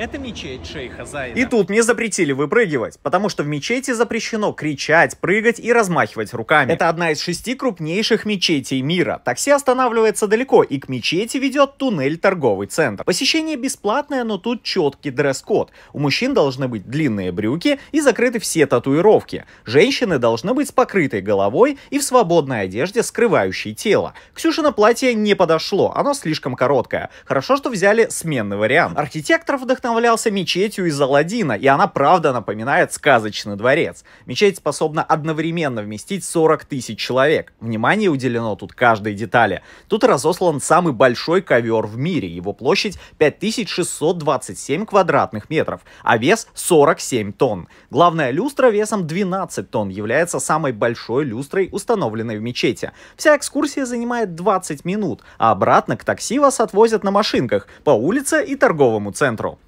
Это мечеть шейха Заида. И тут мне запретили выпрыгивать, потому что в мечети запрещено кричать, прыгать и размахивать руками. Это одна из шести крупнейших мечетей мира. Такси останавливается далеко, и к мечети ведет туннель торговый центр. Посещение бесплатное, но тут четкий дресс-код. У мужчин должны быть длинные брюки и закрыты все татуировки. Женщины должны быть с покрытой головой и в свободной одежде, скрывающей тело. Ксюшина платье не подошло, оно слишком короткое. Хорошо, что взяли сменный вариант. Архитектор вдохновился вдохновлялся мечетью из Алладина, и она правда напоминает сказочный дворец. Мечеть способна одновременно вместить 40 тысяч человек. Внимание уделено тут каждой детали. Тут разослан самый большой ковер в мире, его площадь 5627 квадратных метров, а вес 47 тонн. Главная люстра весом 12 тонн является самой большой люстрой, установленной в мечети. Вся экскурсия занимает 20 минут, а обратно к такси вас отвозят на машинках по улице и торговому центру.